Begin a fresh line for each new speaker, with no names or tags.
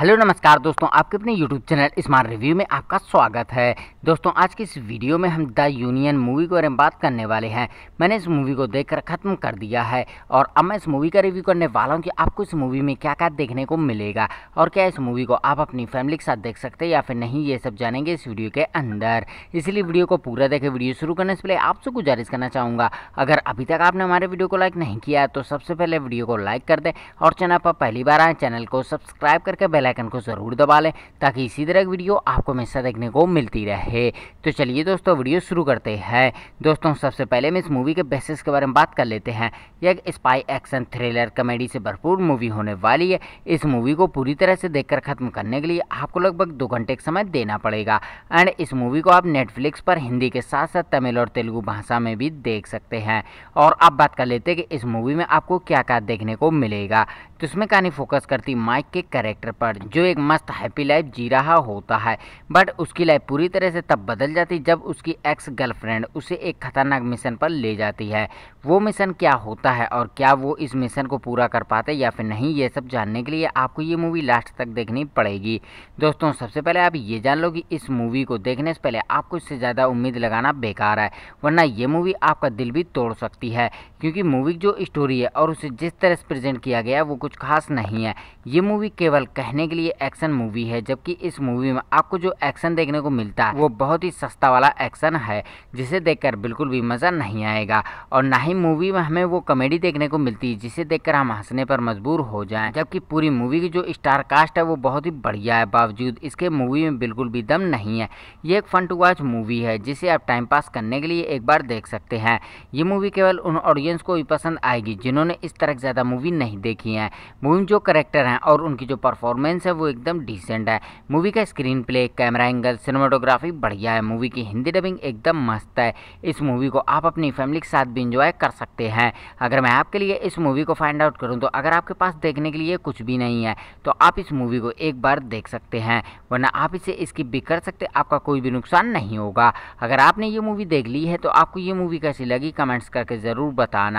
hello नमस्कार दोस्तों आपके अपने यूट्यूब चैनल स्मार्ट रिव्यू में आपका स्वागत है दोस्तों आज की इस वीडियो में हम द यूनियन मूवी के बारे में बात करने वाले हैं मैंने इस मूवी को देखकर ख़त्म कर दिया है और अब मैं इस मूवी का रिव्यू करने वाला हूं कि आपको इस मूवी में क्या क्या देखने को मिलेगा और क्या इस मूवी को आप अपनी फैमिली के साथ देख सकते हैं या फिर नहीं ये सब जानेंगे इस वीडियो के अंदर इसलिए वीडियो को पूरा देखें वीडियो शुरू करने से पहले आपसे गुजारिश करना चाहूँगा अगर अभी तक आपने हमारे वीडियो को लाइक नहीं किया तो सबसे पहले वीडियो को लाइक कर दें और चैनल पर पहली बार आए चैनल को सब्सक्राइब करके बेल बेलाइकन को ज़रूर दबा लें ताकि इसी तरह की वीडियो आपको हमेशा देखने को मिलती रहे तो चलिए दोस्तों वीडियो शुरू करते हैं दोस्तों सबसे पहले मैं इस मूवी के बेसिस के बारे में बात कर लेते हैं यह एक स्पाई एक्शन थ्रिलर कॉमेडी से भरपूर मूवी होने वाली है इस मूवी को पूरी तरह से देखकर ख़त्म करने के लिए आपको लगभग दो घंटे का समय देना पड़ेगा एंड इस मूवी को आप नेटफ्लिक्स पर हिंदी के साथ साथ तमिल और तेलुगु भाषा में भी देख सकते हैं और अब बात कर लेते हैं कि इस मूवी में आपको क्या क्या देखने को मिलेगा तो इसमें कहानी फोकस करती माइक के कैरेक्टर पर जो एक मस्त हैप्पी लाइफ जी रहा होता है बट उसकी लाइफ पूरी तरह से तब बदल जाती जब उसकी एक्स गर्लफ्रेंड उसे एक खतरनाक मिशन पर ले जाती है वो मिशन क्या होता है और क्या वो इस मिशन को पूरा कर पाते या फिर नहीं ये सब जानने के लिए आपको ये मूवी लास्ट तक देखनी पड़ेगी दोस्तों सबसे पहले आप ये जान लो कि इस मूवी को देखने से पहले आपको इससे ज़्यादा उम्मीद लगाना बेकार है वरना ये मूवी आपका दिल भी तोड़ सकती है क्योंकि मूवी जो स्टोरी है और उसे जिस तरह से प्रेजेंट किया गया वो कुछ कुछ खास नहीं है ये मूवी केवल कहने के लिए एक्शन मूवी है जबकि इस मूवी में आपको जो एक्शन देखने को मिलता है वो बहुत ही सस्ता वाला एक्शन है जिसे देखकर बिल्कुल भी मज़ा नहीं आएगा और ना ही मूवी में हमें वो कॉमेडी देखने को मिलती जिसे देखकर हम हंसने पर मजबूर हो जाएं जबकि पूरी मूवी की जो स्टार कास्ट है वो बहुत ही बढ़िया है बावजूद इसके मूवी में बिल्कुल भी दम नहीं है ये एक फ़न टू वॉच मूवी है जिसे आप टाइम पास करने के लिए एक बार देख सकते हैं ये मूवी केवल उन ऑडियंस को भी पसंद आएगी जिन्होंने इस तरह ज़्यादा मूवी नहीं देखी है मूवी में जो करेक्टर हैं और उनकी जो परफॉर्मेंस है वो एकदम डिसेंट है मूवी का screenplay camera angle cinematography बढ़िया है मूवी की हिंदी डबिंग एकदम मस्त है इस मूवी को आप अपनी फैमिली के साथ भी इंजॉय कर सकते हैं अगर मैं आपके लिए इस मूवी को फाइंड आउट करूँ तो अगर आपके पास देखने के लिए कुछ भी नहीं है तो आप इस मूवी को एक बार देख सकते हैं वरना आप इसे स्किप भी कर सकते आपका कोई भी नुकसान नहीं होगा अगर आपने ये मूवी देख ली है तो आपको ये मूवी कैसी लगी कमेंट्स करके ज़रूर बताना